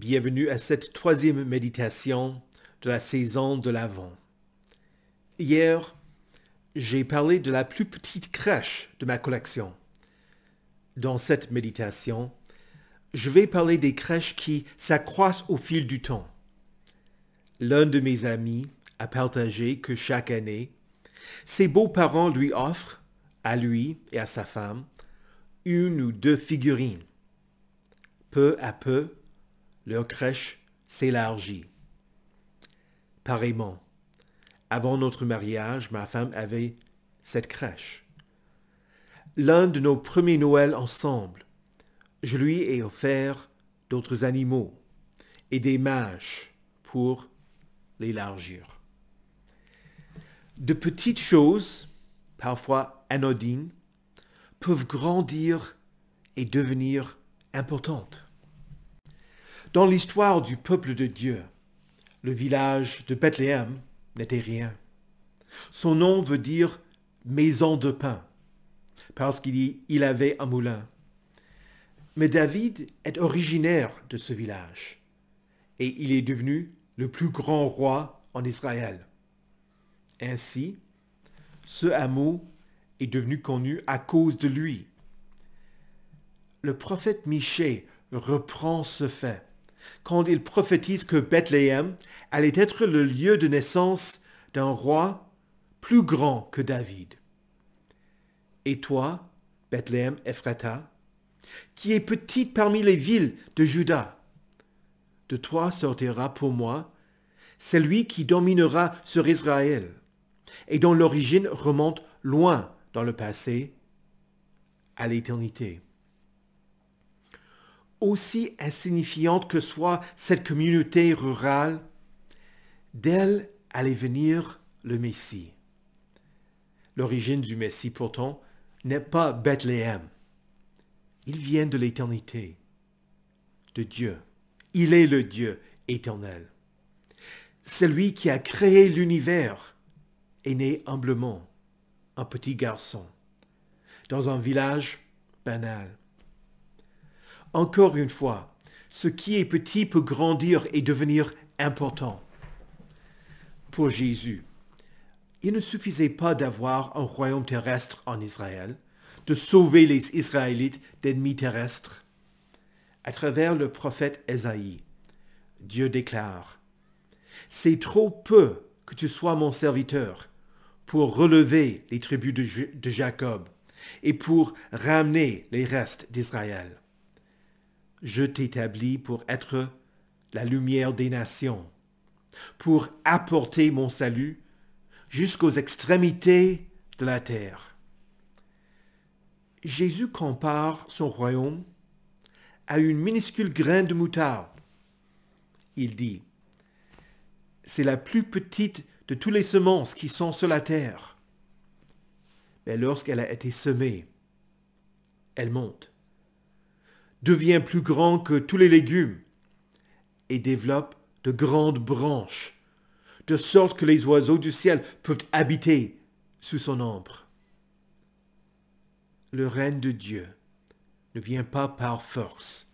Bienvenue à cette troisième méditation de la saison de l'Avent. Hier, j'ai parlé de la plus petite crèche de ma collection. Dans cette méditation, je vais parler des crèches qui s'accroissent au fil du temps. L'un de mes amis a partagé que chaque année, ses beaux-parents lui offrent, à lui et à sa femme, une ou deux figurines. Peu à peu, leur crèche s'élargit. Pareillement, avant notre mariage, ma femme avait cette crèche. L'un de nos premiers Noëls ensemble, je lui ai offert d'autres animaux et des mâches pour l'élargir. De petites choses, parfois anodines, peuvent grandir et devenir importantes. Dans l'histoire du peuple de Dieu, le village de Bethléem n'était rien. Son nom veut dire maison de pain, parce qu'il y avait un moulin. Mais David est originaire de ce village, et il est devenu le plus grand roi en Israël. Ainsi, ce hameau est devenu connu à cause de lui. Le prophète Michée reprend ce fait quand il prophétise que Bethléem allait être le lieu de naissance d'un roi plus grand que David. Et toi, Bethléem Ephrata, qui es petite parmi les villes de Juda, de toi sortira pour moi celui qui dominera sur Israël, et dont l'origine remonte loin dans le passé, à l'éternité aussi insignifiante que soit cette communauté rurale, d'elle allait venir le Messie. L'origine du Messie pourtant n'est pas Bethléem. Il vient de l'éternité, de Dieu. Il est le Dieu éternel. C'est lui qui a créé l'univers et né humblement, un petit garçon, dans un village banal. Encore une fois, ce qui est petit peut grandir et devenir important. Pour Jésus, il ne suffisait pas d'avoir un royaume terrestre en Israël, de sauver les Israélites d'ennemis terrestres. À travers le prophète Esaïe, Dieu déclare, C'est trop peu que tu sois mon serviteur pour relever les tribus de, Jacob et pour ramener les restes d'Israël je t'établis pour être la lumière des nations, pour apporter mon salut jusqu'aux extrémités de la terre. Jésus compare son royaume à une minuscule graine de moutarde. Il dit, c'est la plus petite de toutes les semences qui sont sur la terre. Mais lorsqu'elle a été semée, elle monte devient plus grand que tous les légumes et développe de grandes branches, de sorte que les oiseaux du ciel peuvent habiter sous son ombre. Le règne de Dieu ne vient pas par force,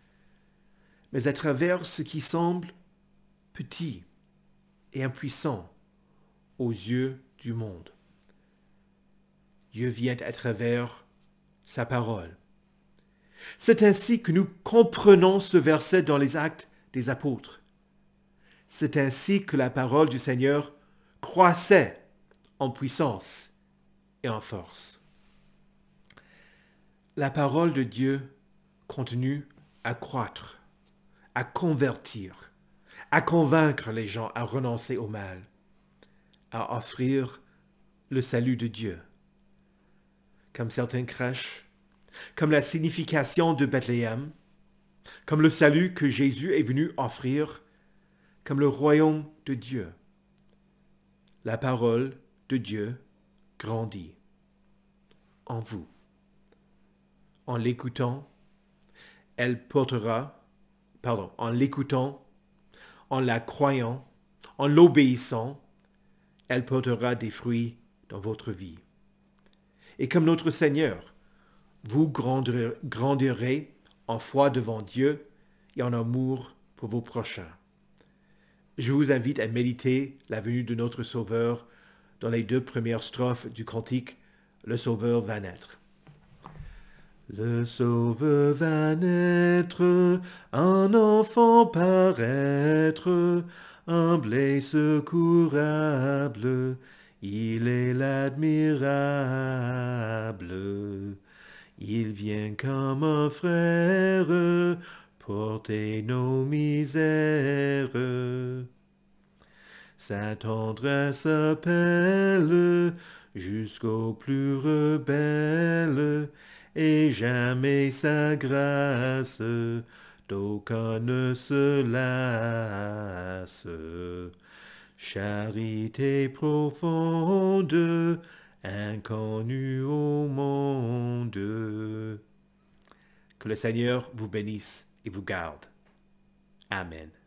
mais à travers ce qui semble petit et impuissant aux yeux du monde. Dieu vient à travers sa parole. C'est ainsi que nous comprenons ce verset dans les actes des apôtres. C'est ainsi que la parole du Seigneur croissait en puissance et en force. La parole de Dieu continue à croître, à convertir, à convaincre les gens à renoncer au mal, à offrir le salut de Dieu. Comme certains crachent comme la signification de Bethléem, comme le salut que Jésus est venu offrir, comme le royaume de Dieu. La parole de Dieu grandit en vous. En l'écoutant, elle portera, pardon, en l'écoutant, en la croyant, en l'obéissant, elle portera des fruits dans votre vie. Et comme notre Seigneur, vous grandirez en foi devant Dieu et en amour pour vos prochains. Je vous invite à méditer la venue de notre Sauveur dans les deux premières strophes du cantique Le Sauveur va naître. Le Sauveur va naître, un enfant paraître, humble et secourable, il est l'admirable. Il vient comme un frère porter nos misères. Sa tendresse appelle Jusqu'aux plus rebelles, et jamais sa grâce d'aucun ne se lasse. Charité profonde, inconnu au monde. Que le Seigneur vous bénisse et vous garde. Amen.